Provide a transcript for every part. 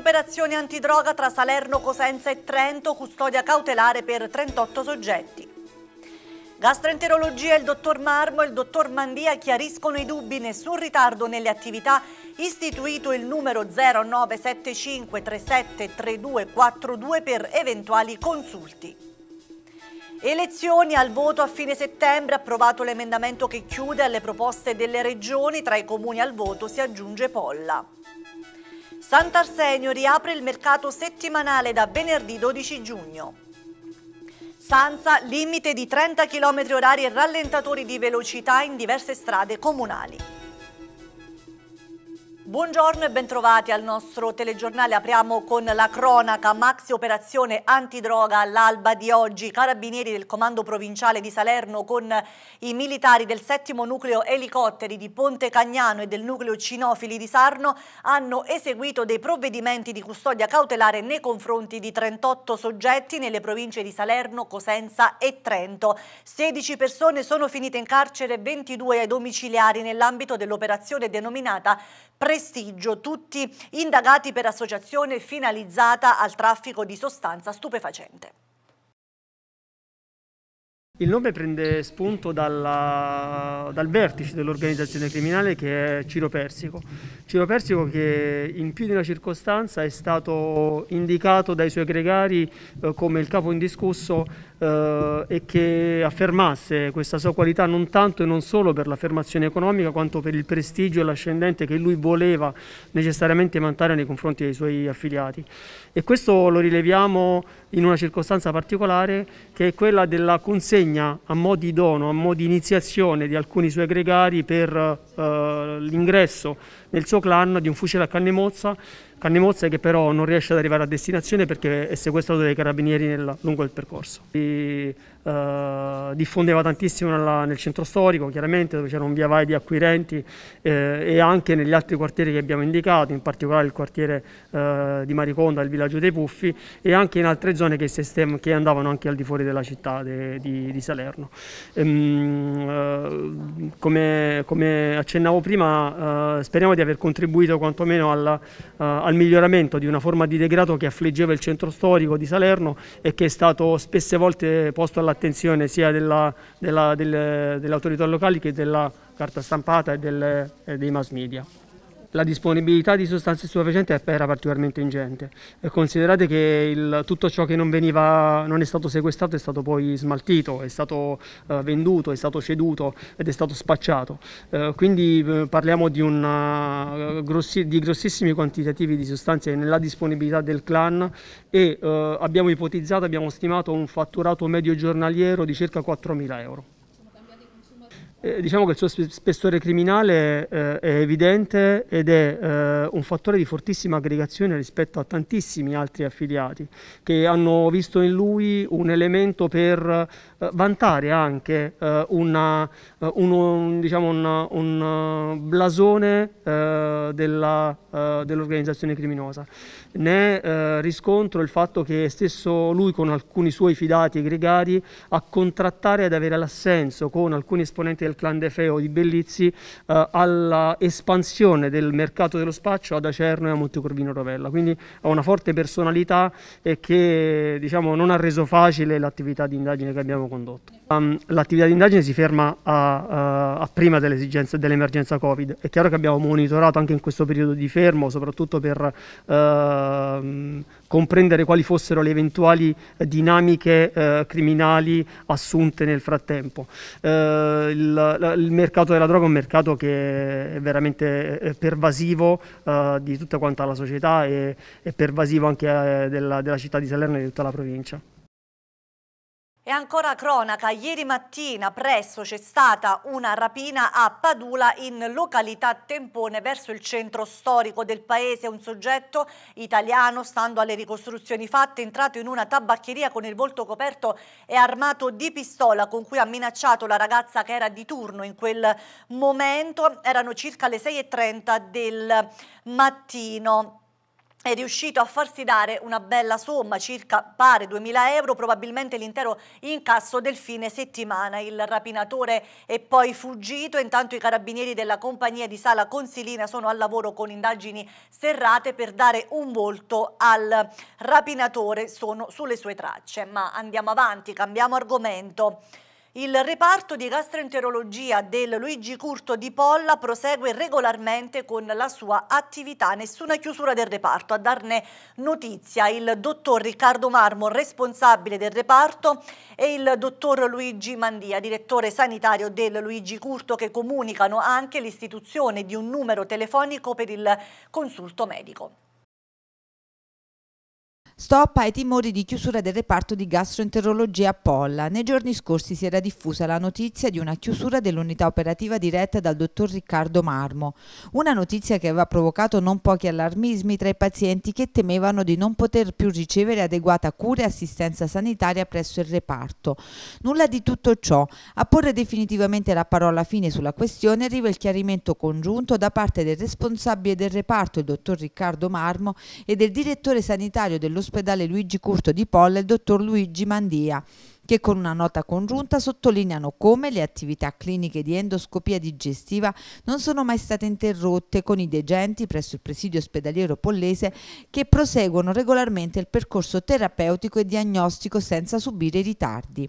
operazione antidroga tra Salerno, Cosenza e Trento, custodia cautelare per 38 soggetti. Gastroenterologia, il dottor Marmo e il dottor Mandia chiariscono i dubbi, nessun ritardo nelle attività, istituito il numero 0975373242 per eventuali consulti. Elezioni al voto a fine settembre, approvato l'emendamento che chiude alle proposte delle regioni, tra i comuni al voto si aggiunge Polla. Sant'Arsenio riapre il mercato settimanale da venerdì 12 giugno. Sanza, limite di 30 km orari e rallentatori di velocità in diverse strade comunali. Buongiorno e bentrovati al nostro telegiornale. Apriamo con la cronaca. Maxi operazione antidroga all'alba di oggi. Carabinieri del Comando Provinciale di Salerno con i militari del settimo nucleo elicotteri di Ponte Cagnano e del nucleo cinofili di Sarno hanno eseguito dei provvedimenti di custodia cautelare nei confronti di 38 soggetti nelle province di Salerno, Cosenza e Trento. 16 persone sono finite in carcere, 22 ai domiciliari nell'ambito dell'operazione denominata prestigio, tutti indagati per associazione finalizzata al traffico di sostanza stupefacente. Il nome prende spunto dalla, dal vertice dell'organizzazione criminale che è Ciro Persico. Ciro Persico che in più di una circostanza è stato indicato dai suoi gregari eh, come il capo indiscusso eh, e che affermasse questa sua qualità non tanto e non solo per l'affermazione economica quanto per il prestigio e l'ascendente che lui voleva necessariamente vantare nei confronti dei suoi affiliati. E questo lo rileviamo in una circostanza particolare che è quella della consegna a mo' di dono, a mo' di iniziazione di alcuni suoi gregari per eh, l'ingresso nel suo clan di un fucile a canne mozza Cannimozza che però non riesce ad arrivare a destinazione perché è sequestrato dai carabinieri nel, lungo il percorso. E eh, diffondeva tantissimo nella, nel centro storico, chiaramente dove c'era un via vai di acquirenti eh, e anche negli altri quartieri che abbiamo indicato, in particolare il quartiere eh, di Mariconda, il villaggio dei Puffi e anche in altre zone che, sistem- che andavano anche al di fuori della città de, di, di, Salerno. Ehm, eh, come, come, accennavo prima, eh, speriamo di aver contribuito quantomeno alla, al miglioramento di una forma di degrado che affliggeva il centro storico di Salerno e che è stato spesse volte posto alla all'attenzione sia delle, autorità locali che della carta stampata e, del, e dei mass media la disponibilità di sostanze stupefacenti era particolarmente ingente. Considerate che il, tutto ciò che non, veniva, non, è stato sequestrato è stato poi smaltito, è stato eh, venduto, è stato ceduto ed è stato spacciato. Eh, quindi eh, parliamo di, una, eh, grossi, di, grossissimi quantitativi di sostanze nella disponibilità del clan e eh, abbiamo ipotizzato, abbiamo stimato un fatturato medio giornaliero di circa 4.000 euro. Eh, diciamo che il suo spessore criminale eh, è evidente ed è eh, un fattore di fortissima aggregazione rispetto a tantissimi altri affiliati che hanno visto in lui un elemento per eh, vantare anche eh, una, un, diciamo una, un, blasone dell'organizzazione dell criminosa né eh, riscontro il fatto che stesso lui con alcuni suoi fidati gregari a contrattare ad avere l'assenso con alcuni esponenti del clan De Feo di Bellizzi eh, alla espansione del mercato dello spaccio ad Acerno e a Montecorvino Rovella. Quindi ha una forte personalità e che diciamo, non ha reso facile l'attività di indagine che abbiamo condotto um, l'attività di indagine si ferma a, uh, a prima dell'esigenza dell'emergenza Covid. È chiaro che abbiamo monitorato anche in questo periodo di fermo, soprattutto per uh, comprendere quali fossero le eventuali dinamiche uh, criminali assunte nel frattempo. Eh, il, il, mercato della droga è un mercato che è veramente pervasivo di tutta quanta la società e pervasivo anche della, della città di Salerno e di tutta la provincia. E ancora cronaca, ieri mattina presto c'è stata una rapina a Padula in località Tempone verso il centro storico del paese. Un soggetto italiano, stando alle ricostruzioni fatte, è entrato in una tabaccheria con il volto coperto e armato di pistola con cui ha minacciato la ragazza che era di turno in quel momento. Erano circa le 6.30 del mattino è riuscito a farsi dare una bella somma, circa pare 2.000 euro, probabilmente l'intero incasso del fine settimana. Il rapinatore è poi fuggito, intanto i carabinieri della compagnia di Sala Consilina sono al lavoro con indagini serrate per dare un volto al rapinatore, sono sulle sue tracce. Ma andiamo avanti, cambiamo argomento. Il reparto di gastroenterologia del Luigi Curto di Polla prosegue regolarmente con la sua attività, nessuna chiusura del reparto. A darne notizia il dottor Riccardo Marmo, responsabile del reparto, e il dottor Luigi Mandia, direttore sanitario del Luigi Curto, che comunicano anche l'istituzione di un numero telefonico per il consulto medico. Stop ai timori di chiusura del reparto di gastroenterologia a Polla. Nei giorni scorsi si era diffusa la notizia di una chiusura dell'unità operativa diretta dal dottor Riccardo Marmo, una notizia che aveva provocato non pochi allarmismi tra i pazienti che temevano di non poter più ricevere adeguata cura e assistenza sanitaria presso il reparto. Nulla di tutto ciò. A porre definitivamente la parola fine sulla questione arriva il chiarimento congiunto da parte del responsabile del reparto, il dottor Riccardo Marmo, e del direttore sanitario dell'ospedale dall'ospedale Luigi Curto di Polla e il dottor Luigi Mandia, che con una nota congiunta sottolineano come le attività cliniche di endoscopia digestiva non sono mai state interrotte con i degenti presso il presidio ospedaliero pollese che proseguono regolarmente il percorso terapeutico e diagnostico senza subire ritardi.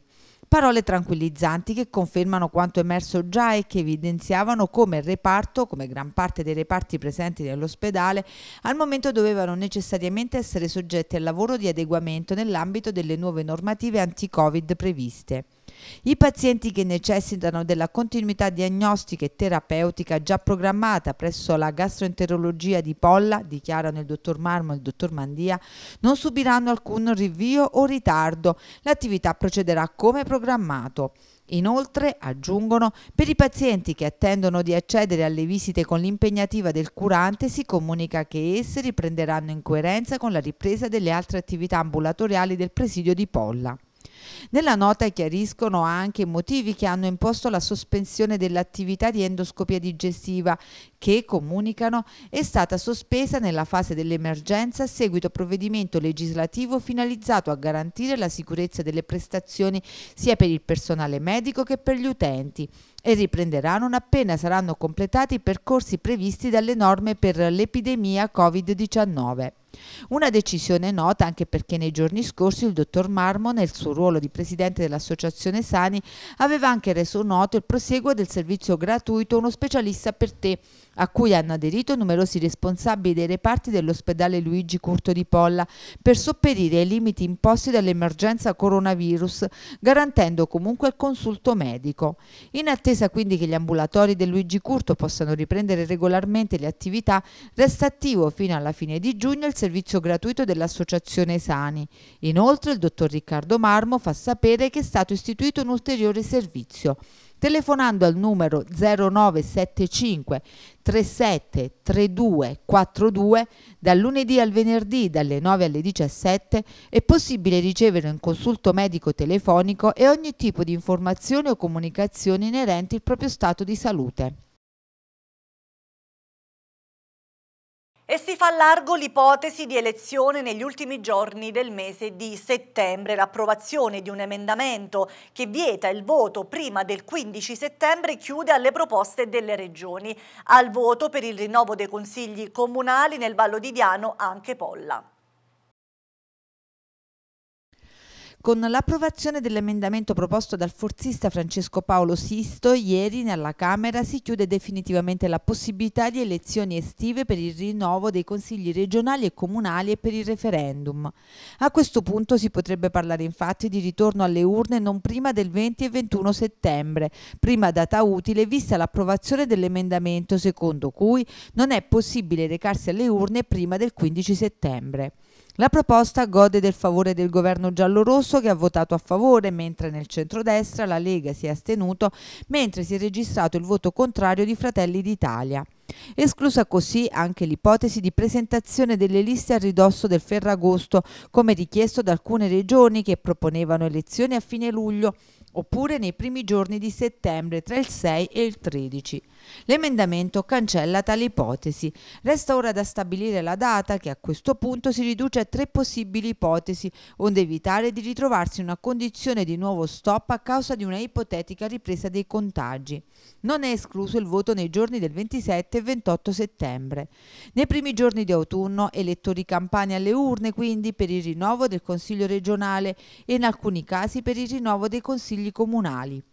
Parole tranquillizzanti che confermano quanto emerso già e che evidenziavano come il reparto, come gran parte dei reparti presenti nell'ospedale, al momento dovevano necessariamente essere soggetti al lavoro di adeguamento nell'ambito delle nuove normative anti-Covid previste. I pazienti che necessitano della continuità diagnostica e terapeutica già programmata presso la gastroenterologia di Polla, dichiarano il dottor Marmo e il dottor Mandia, non subiranno alcun rinvio o ritardo. L'attività procederà come programmato. Inoltre, aggiungono, per i pazienti che attendono di accedere alle visite con l'impegnativa del curante si comunica che esse riprenderanno in coerenza con la ripresa delle altre attività ambulatoriali del presidio di Polla. Nella nota chiariscono anche i motivi che hanno imposto la sospensione dell'attività di endoscopia digestiva che, comunicano, è stata sospesa nella fase dell'emergenza a seguito a provvedimento legislativo finalizzato a garantire la sicurezza delle prestazioni sia per il personale medico che per gli utenti e riprenderanno appena saranno completati i percorsi previsti dalle norme per l'epidemia Covid-19. Una decisione nota anche perché nei giorni scorsi il dottor Marmo, nel suo ruolo di presidente dell'associazione Sani, aveva anche reso noto il prosieguo del servizio gratuito Uno specialista per te a cui hanno aderito numerosi responsabili dei reparti dell'ospedale Luigi Curto di Polla per sopperire ai limiti imposti dall'emergenza coronavirus, garantendo comunque il consulto medico. In attesa quindi che gli ambulatori del Luigi Curto possano riprendere regolarmente le attività, resta attivo fino alla fine di giugno il servizio gratuito dell'Associazione Sani. Inoltre il dottor Riccardo Marmo fa sapere che è stato istituito un ulteriore servizio telefonando al numero 0975 37 32 42 dal lunedì al venerdì dalle 9 alle 17 è possibile ricevere un consulto medico telefonico e ogni tipo di informazione o comunicazione inerente il proprio stato di salute. e si fa largo l'ipotesi di elezione negli ultimi giorni del mese di settembre. L'approvazione di un emendamento che vieta il voto prima del 15 settembre chiude alle proposte delle regioni. Al voto per il rinnovo dei consigli comunali nel Vallo di Diano anche Polla. con l'approvazione dell'emendamento proposto dal forzista Francesco Paolo Sisto, ieri nella Camera si chiude definitivamente la possibilità di elezioni estive per il rinnovo dei consigli regionali e comunali e per il referendum. A questo punto si potrebbe parlare infatti di ritorno alle urne non prima del 20 e 21 settembre, prima data utile vista l'approvazione dell'emendamento secondo cui non è possibile recarsi alle urne prima del 15 settembre. La proposta gode del favore del governo giallorosso che ha votato a favore, mentre nel centrodestra la Lega si è astenuto, mentre si è registrato il voto contrario di Fratelli d'Italia. Esclusa così anche l'ipotesi di presentazione delle liste a ridosso del Ferragosto, come richiesto da alcune regioni che proponevano elezioni a fine luglio oppure nei primi giorni di settembre tra il 6 e il 13. L'emendamento cancella tale ipotesi. Resta ora da stabilire la data che a questo punto si riduce a tre possibili ipotesi, onde evitare di ritrovarsi in una condizione di nuovo stop a causa di una ipotetica ripresa dei contagi. Non è escluso il voto nei giorni del 27 e 28 settembre. Nei primi giorni di autunno elettori campani alle urne quindi per il rinnovo del Consiglio regionale e in alcuni casi per il rinnovo dei Consigli consigli comunali.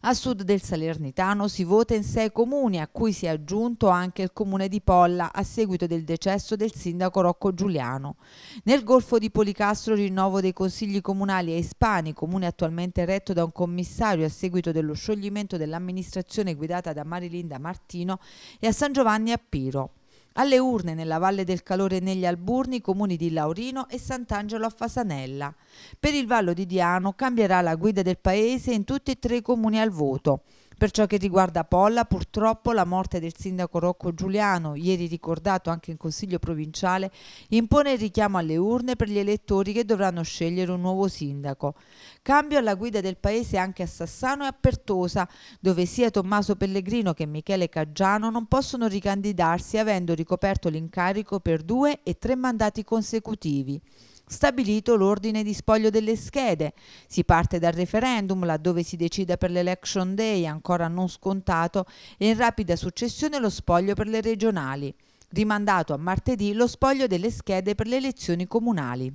A sud del Salernitano si vota in sei comuni, a cui si è aggiunto anche il comune di Polla a seguito del decesso del sindaco Rocco Giuliano. Nel golfo di Policastro rinnovo dei consigli comunali a Ispani, comune attualmente retto da un commissario a seguito dello scioglimento dell'amministrazione guidata da Marilinda Martino, e a San Giovanni a Piro. Alle urne nella Valle del Calore e negli Alburni, comuni di Laurino e Sant'Angelo a Fasanella. Per il Vallo di Diano cambierà la guida del paese in tutti e tre i comuni al voto. Per ciò che riguarda Polla, purtroppo la morte del sindaco Rocco Giuliano, ieri ricordato anche in Consiglio provinciale, impone il richiamo alle urne per gli elettori che dovranno scegliere un nuovo sindaco. Cambio alla guida del paese anche a Sassano e a Pertosa, dove sia Tommaso Pellegrino che Michele Caggiano non possono ricandidarsi avendo ricoperto l'incarico per due e tre mandati consecutivi stabilito l'ordine di spoglio delle schede. Si parte dal referendum, laddove si decida per l'election day, ancora non scontato, e in rapida successione lo spoglio per le regionali. Rimandato a martedì lo spoglio delle schede per le elezioni comunali.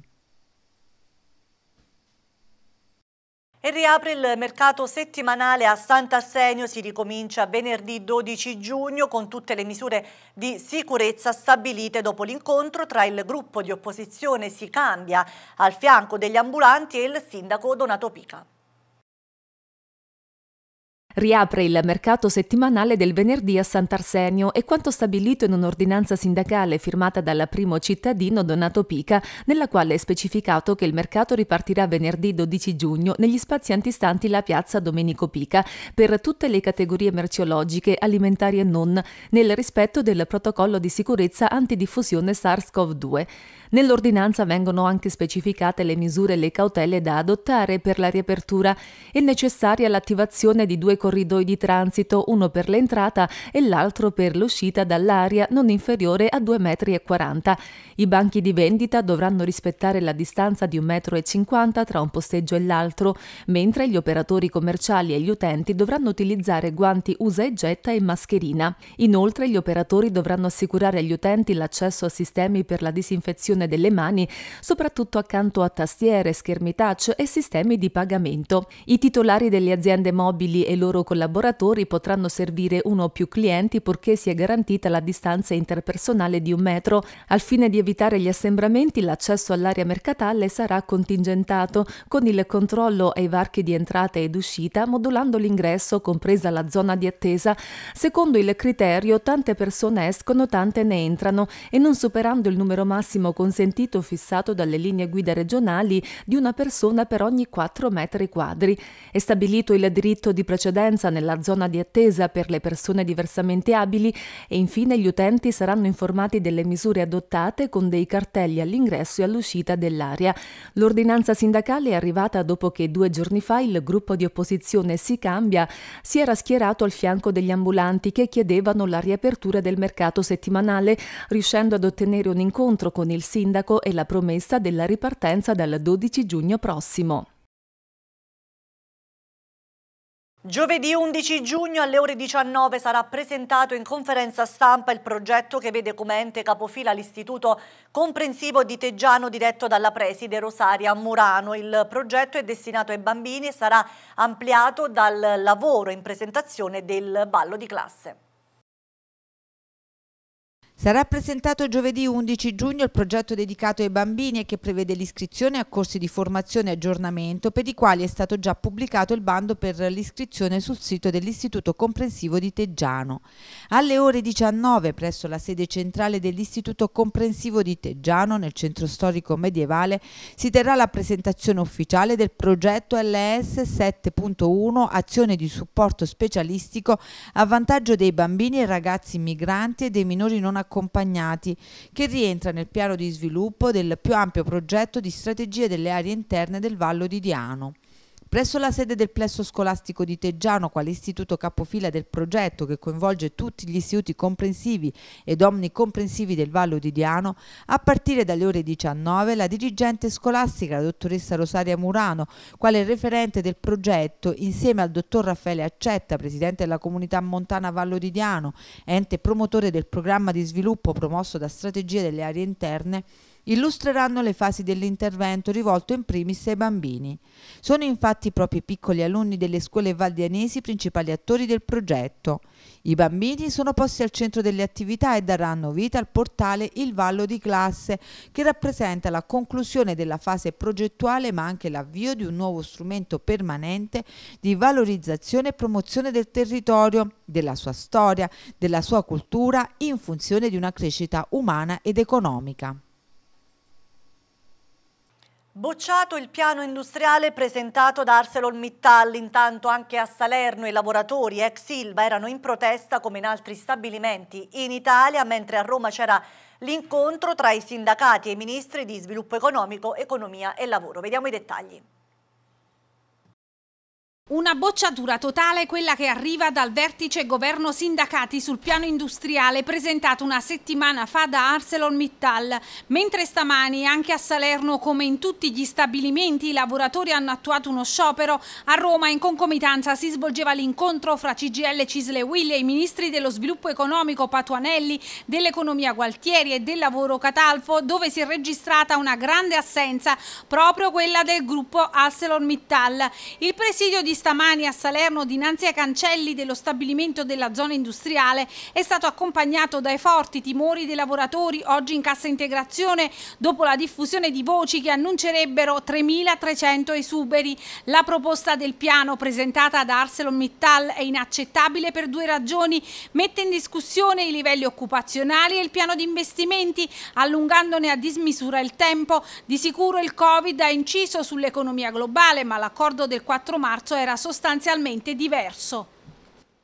E riapre il mercato settimanale a Sant'Arsenio, si ricomincia venerdì 12 giugno con tutte le misure di sicurezza stabilite dopo l'incontro tra il gruppo di opposizione Si Cambia al fianco degli ambulanti e il sindaco Donato Pica. Riapre il mercato settimanale del venerdì a Sant'Arsenio e quanto stabilito in un'ordinanza sindacale firmata dal primo cittadino Donato Pica, nella quale è specificato che il mercato ripartirà venerdì 12 giugno negli spazi antistanti la piazza Domenico Pica per tutte le categorie merceologiche, alimentari e non, nel rispetto del protocollo di sicurezza antidiffusione SARS-CoV-2. Nell'ordinanza vengono anche specificate le misure e le cautele da adottare per la riapertura. È necessaria l'attivazione di due corridoi di transito, uno per l'entrata e l'altro per l'uscita dall'aria non inferiore a 2,40 m. I banchi di vendita dovranno rispettare la distanza di 1,50 m tra un posteggio e l'altro, mentre gli operatori commerciali e gli utenti dovranno utilizzare guanti usa e getta e mascherina. Inoltre gli operatori dovranno assicurare agli utenti l'accesso a sistemi per la disinfezione l'applicazione delle mani, soprattutto accanto a tastiere, schermi touch e sistemi di pagamento. I titolari delle aziende mobili e i loro collaboratori potranno servire uno o più clienti purché sia garantita la distanza interpersonale di un metro. Al fine di evitare gli assembramenti, l'accesso all'area mercatale sarà contingentato, con il controllo ai varchi di entrata ed uscita, modulando l'ingresso, compresa la zona di attesa. Secondo il criterio, tante persone escono, tante ne entrano e non superando il numero massimo considerato consentito fissato dalle linee guida regionali di una persona per ogni 4 metri quadri. È stabilito il diritto di precedenza nella zona di attesa per le persone diversamente abili e infine gli utenti saranno informati delle misure adottate con dei cartelli all'ingresso e all'uscita dell'area. L'ordinanza sindacale è arrivata dopo che due giorni fa il gruppo di opposizione Si Cambia si era schierato al fianco degli ambulanti che chiedevano la riapertura del mercato settimanale, riuscendo ad ottenere un incontro con il sindaco sindaco e la promessa della ripartenza dal 12 giugno prossimo. Giovedì 11 giugno alle ore 19 sarà presentato in conferenza stampa il progetto che vede come ente capofila l'Istituto Comprensivo di Teggiano diretto dalla preside Rosaria Murano. Il progetto è destinato ai bambini e sarà ampliato dal lavoro in presentazione del ballo di classe. Sarà presentato giovedì 11 giugno il progetto dedicato ai bambini e che prevede l'iscrizione a corsi di formazione e aggiornamento per i quali è stato già pubblicato il bando per l'iscrizione sul sito dell'Istituto Comprensivo di Teggiano. Alle ore 19 presso la sede centrale dell'Istituto Comprensivo di Teggiano nel centro storico medievale si terrà la presentazione ufficiale del progetto LS 7.1 azione di supporto specialistico a vantaggio dei bambini e ragazzi migranti e dei minori non accompagnati accompagnati, che rientra nel piano di sviluppo del più ampio progetto di strategie delle aree interne del Vallo di Diano. Presso la sede del plesso scolastico di Teggiano, quale istituto capofila del progetto che coinvolge tutti gli istituti comprensivi ed omnicomprensivi del Vallo di Diano, a partire dalle ore 19 la dirigente scolastica, la dottoressa Rosaria Murano, quale referente del progetto, insieme al dottor Raffaele Accetta, presidente della comunità montana Vallo di Diano, ente promotore del programma di sviluppo promosso da strategie delle aree interne, illustreranno le fasi dell'intervento rivolto in primis ai bambini. Sono infatti i propri piccoli alunni delle scuole valdianesi i principali attori del progetto. I bambini sono posti al centro delle attività e daranno vita al portale Il Vallo di Classe, che rappresenta la conclusione della fase progettuale ma anche l'avvio di un nuovo strumento permanente di valorizzazione e promozione del territorio, della sua storia, della sua cultura in funzione di una crescita umana ed economica. Bocciato il piano industriale presentato da ArcelorMittal, intanto anche a Salerno i lavoratori ex Silva erano in protesta come in altri stabilimenti in Italia, mentre a Roma c'era l'incontro tra i sindacati e i ministri di sviluppo economico, economia e lavoro. Vediamo i dettagli. Una bocciatura totale quella che arriva dal vertice governo sindacati sul piano industriale presentato una settimana fa da ArcelorMittal, mentre stamani anche a Salerno come in tutti gli stabilimenti i lavoratori hanno attuato uno sciopero, a Roma in concomitanza si svolgeva l'incontro fra CGL Cisle Willy e i ministri dello sviluppo economico Patuanelli, dell'economia Gualtieri e del lavoro Catalfo dove si è registrata una grande assenza, proprio quella del gruppo ArcelorMittal. Il presidio di stamani a Salerno dinanzi ai cancelli dello stabilimento della zona industriale è stato accompagnato dai forti timori dei lavoratori oggi in cassa integrazione dopo la diffusione di voci che annuncerebbero 3.300 esuberi. La proposta del piano presentata da ArcelorMittal è inaccettabile per due ragioni. Mette in discussione i livelli occupazionali e il piano di investimenti, allungandone a dismisura il tempo. Di sicuro il Covid ha inciso sull'economia globale, ma l'accordo del 4 marzo è era sostanzialmente diverso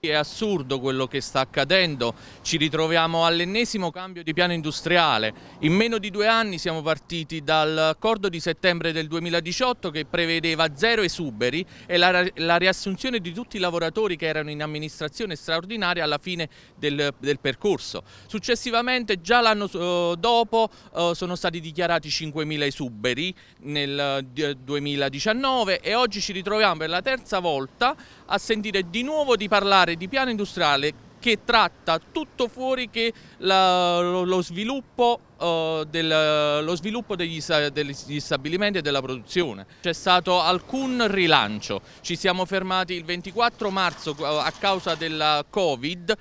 è assurdo quello che sta accadendo, ci ritroviamo all'ennesimo cambio di piano industriale. In meno di due anni siamo partiti dall'accordo di settembre del 2018 che prevedeva zero esuberi e la, la, riassunzione di tutti i lavoratori che erano in amministrazione straordinaria alla fine del, del percorso. Successivamente già l'anno eh, dopo eh, sono stati dichiarati 5.000 esuberi nel 2019 eh, e oggi ci ritroviamo per la terza volta a sentire di nuovo di parlare di piano industriale che tratta tutto fuori che la, lo, lo, sviluppo, uh, del, lo sviluppo degli, degli, stabilimenti e della produzione. C'è stato alcun rilancio, ci siamo fermati il 24 marzo eh, a causa della Covid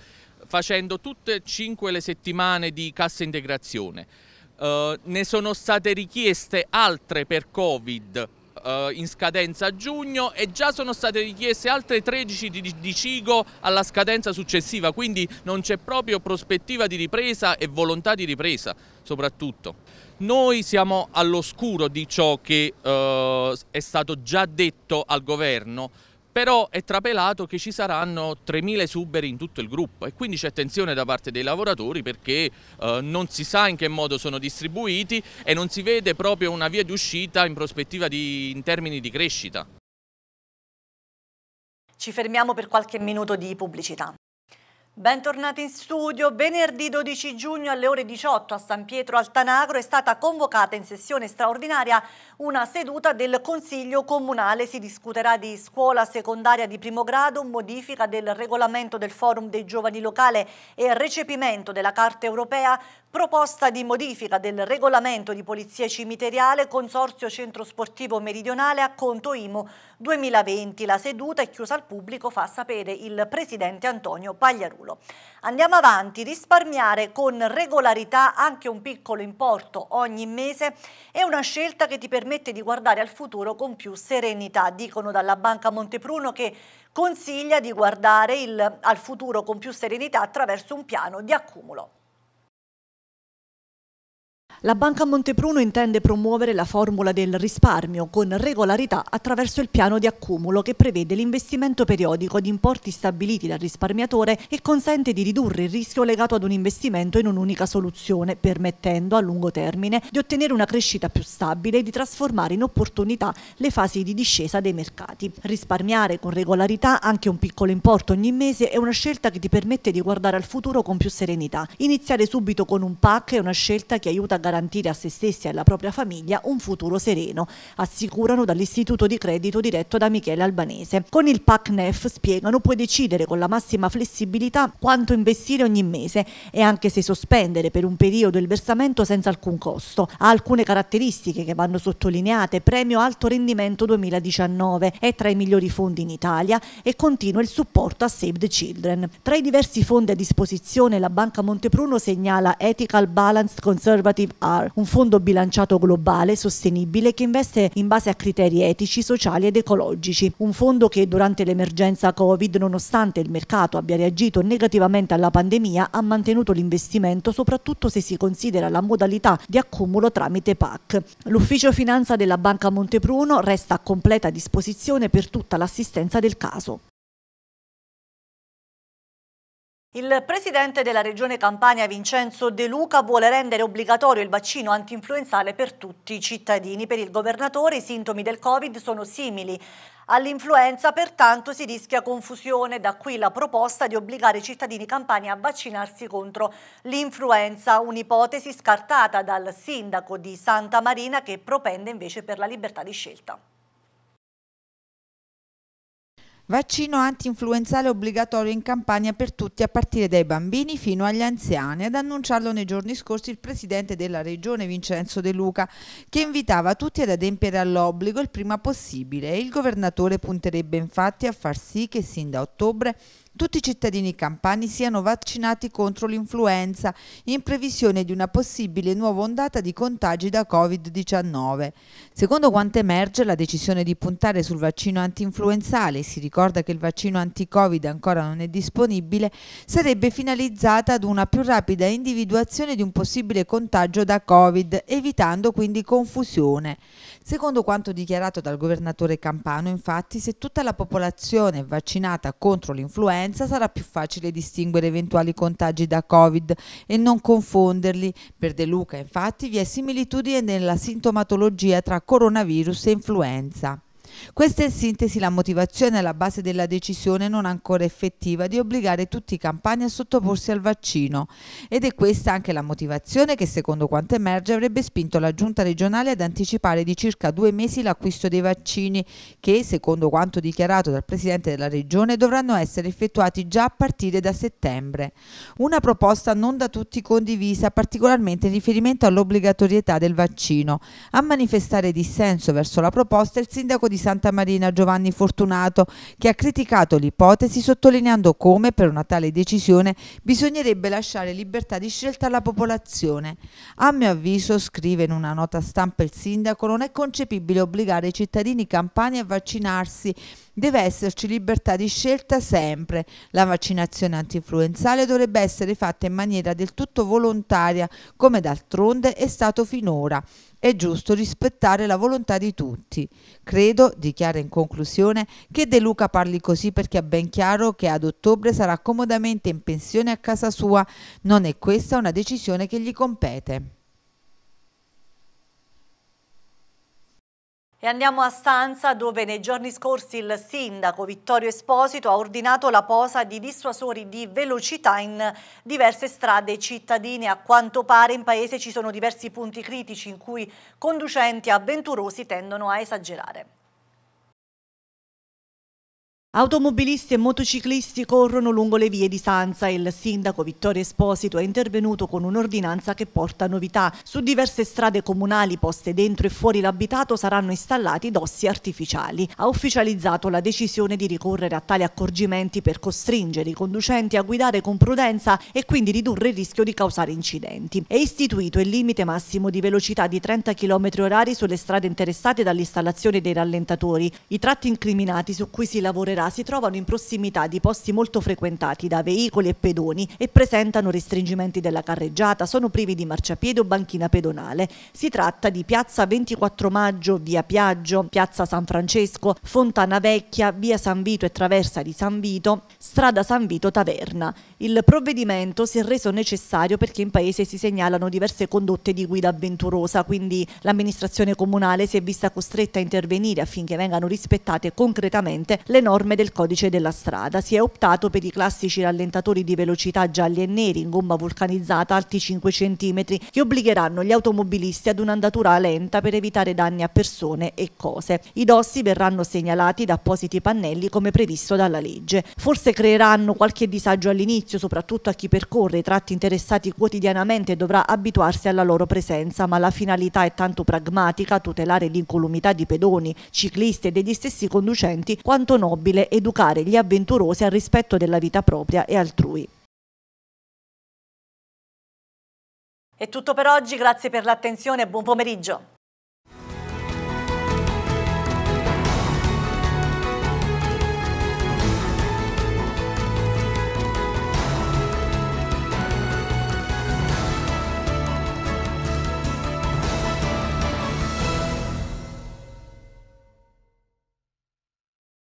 facendo tutte e cinque le settimane di cassa integrazione. Uh, ne sono state richieste altre per Covid eh, in scadenza a giugno e già sono state richieste altre 13 di, di Cigo alla scadenza successiva, quindi non c'è proprio prospettiva di ripresa e volontà di ripresa soprattutto. Noi siamo all'oscuro di ciò che eh, è stato già detto al governo però è trapelato che ci saranno 3.000 suberi in tutto il gruppo e quindi c'è tensione da parte dei lavoratori perché eh, non si sa in che modo sono distribuiti e non si vede proprio una via di uscita in prospettiva di, in termini di crescita. Ci fermiamo per qualche minuto di pubblicità. Bentornati in studio. Venerdì 12 giugno alle ore 18 a San Pietro Altanagro è stata convocata in sessione straordinaria una seduta del Consiglio Comunale. Si discuterà di scuola secondaria di primo grado, modifica del regolamento del Forum dei Giovani Locale e recepimento della Carta Europea, Proposta di modifica del regolamento di polizia cimiteriale Consorzio Centro Sportivo Meridionale a conto IMO 2020. La seduta è chiusa al pubblico, fa sapere il presidente Antonio Pagliarulo. Andiamo avanti, risparmiare con regolarità anche un piccolo importo ogni mese è una scelta che ti permette di guardare al futuro con più serenità, dicono dalla Banca Montepruno che consiglia di guardare il, al futuro con più serenità attraverso un piano di accumulo. La Banca Montepruno intende promuovere la formula del risparmio con regolarità attraverso il piano di accumulo che prevede l'investimento periodico di importi stabiliti dal risparmiatore e consente di ridurre il rischio legato ad un investimento in un'unica soluzione, permettendo a lungo termine di ottenere una crescita più stabile e di trasformare in opportunità le fasi di discesa dei mercati. Risparmiare con regolarità anche un piccolo importo ogni mese è una scelta che ti permette di guardare al futuro con più serenità. Iniziare subito con un PAC è una scelta che aiuta a garantire garantire a se stessi e alla propria famiglia un futuro sereno, assicurano dall'istituto di credito diretto da Michele Albanese. Con il PACNEF, spiegano, puoi decidere con la massima flessibilità quanto investire ogni mese e anche se sospendere per un periodo il versamento senza alcun costo. Ha alcune caratteristiche che vanno sottolineate, premio alto rendimento 2019, è tra i migliori fondi in Italia e continua il supporto a Save the Children. Tra i diversi fondi a disposizione la Banca Montepruno segnala Ethical Balanced Conservative R, un fondo bilanciato globale sostenibile che investe in base a criteri etici, sociali ed ecologici. Un fondo che durante l'emergenza Covid, nonostante il mercato abbia reagito negativamente alla pandemia, ha mantenuto l'investimento soprattutto se si considera la modalità di accumulo tramite PAC. L'ufficio finanza della Banca Montepruno resta a completa disposizione per tutta l'assistenza del caso. Il presidente della regione Campania Vincenzo De Luca vuole rendere obbligatorio il vaccino antinfluenzale per tutti i cittadini. Per il governatore i sintomi del Covid sono simili all'influenza, pertanto si rischia confusione. Da qui la proposta di obbligare i cittadini campani a vaccinarsi contro l'influenza, un'ipotesi scartata dal sindaco di Santa Marina che propende invece per la libertà di scelta. Vaccino anti-influenzale obbligatorio in campagna per tutti a partire dai bambini fino agli anziani, ad annunciarlo nei giorni scorsi il presidente della regione Vincenzo De Luca, che invitava tutti ad adempiere all'obbligo il prima possibile. Il governatore punterebbe infatti a far sì che sin da ottobre tutti i cittadini campani siano vaccinati contro l'influenza in previsione di una possibile nuova ondata di contagi da Covid-19. Secondo quanto emerge, la decisione di puntare sul vaccino antinfluenzale, si ricorda che il vaccino anti-Covid ancora non è disponibile, sarebbe finalizzata ad una più rapida individuazione di un possibile contagio da Covid, evitando quindi confusione. Secondo quanto dichiarato dal governatore campano, infatti, se tutta la popolazione è vaccinata contro l'influenza, influenza sarà più facile distinguere eventuali contagi da Covid e non confonderli. Per De Luca, infatti, vi è similitudine nella sintomatologia tra coronavirus e influenza. Questa è in sintesi la motivazione alla base della decisione non ancora effettiva di obbligare tutti i campani a sottoporsi al vaccino ed è questa anche la motivazione che secondo quanto emerge avrebbe spinto la giunta regionale ad anticipare di circa due mesi l'acquisto dei vaccini che secondo quanto dichiarato dal Presidente della Regione dovranno essere effettuati già a partire da settembre. Una proposta non da tutti condivisa particolarmente in riferimento all'obbligatorietà del vaccino. A manifestare dissenso verso la proposta il sindaco di Santa Marina Giovanni Fortunato, che ha criticato l'ipotesi sottolineando come per una tale decisione bisognerebbe lasciare libertà di scelta alla popolazione. A mio avviso, scrive in una nota stampa il sindaco, non è concepibile obbligare i cittadini campani a vaccinarsi Deve esserci libertà di scelta sempre. La vaccinazione antinfluenzale dovrebbe essere fatta in maniera del tutto volontaria, come d'altronde è stato finora. È giusto rispettare la volontà di tutti. Credo, dichiara in conclusione, che De Luca parli così perché ha ben chiaro che ad ottobre sarà comodamente in pensione a casa sua. Non è questa una decisione che gli compete. E andiamo a Stanza dove nei giorni scorsi il sindaco Vittorio Esposito ha ordinato la posa di dissuasori di velocità in diverse strade cittadine. A quanto pare in paese ci sono diversi punti critici in cui conducenti avventurosi tendono a esagerare. Automobilisti e motociclisti corrono lungo le vie di Sanza. Il sindaco Vittorio Esposito è intervenuto con un'ordinanza che porta novità. Su diverse strade comunali poste dentro e fuori l'abitato saranno installati dossi artificiali. Ha ufficializzato la decisione di ricorrere a tali accorgimenti per costringere i conducenti a guidare con prudenza e quindi ridurre il rischio di causare incidenti. È istituito il limite massimo di velocità di 30 km h sulle strade interessate dall'installazione dei rallentatori. I tratti incriminati su cui si lavorerà si trovano in prossimità di posti molto frequentati da veicoli e pedoni e presentano restringimenti della carreggiata, sono privi di marciapiede o banchina pedonale. Si tratta di Piazza 24 Maggio, Via Piaggio, Piazza San Francesco, Fontana Vecchia, Via San Vito e Traversa di San Vito, Strada San Vito Taverna. Il provvedimento si è reso necessario perché in paese si segnalano diverse condotte di guida avventurosa, quindi l'amministrazione comunale si è vista costretta a intervenire affinché vengano rispettate concretamente le norme norme del codice della strada. Si è optato per i classici rallentatori di velocità gialli e neri in gomma vulcanizzata alti 5 cm che obbligheranno gli automobilisti ad un'andatura lenta per evitare danni a persone e cose. I dossi verranno segnalati da appositi pannelli come previsto dalla legge. Forse creeranno qualche disagio all'inizio, soprattutto a chi percorre i tratti interessati quotidianamente e dovrà abituarsi alla loro presenza, ma la finalità è tanto pragmatica, tutelare l'incolumità di pedoni, ciclisti e degli stessi conducenti, quanto nobile utile educare gli avventurosi al rispetto della vita propria e altrui. È tutto per oggi, grazie per l'attenzione e buon pomeriggio.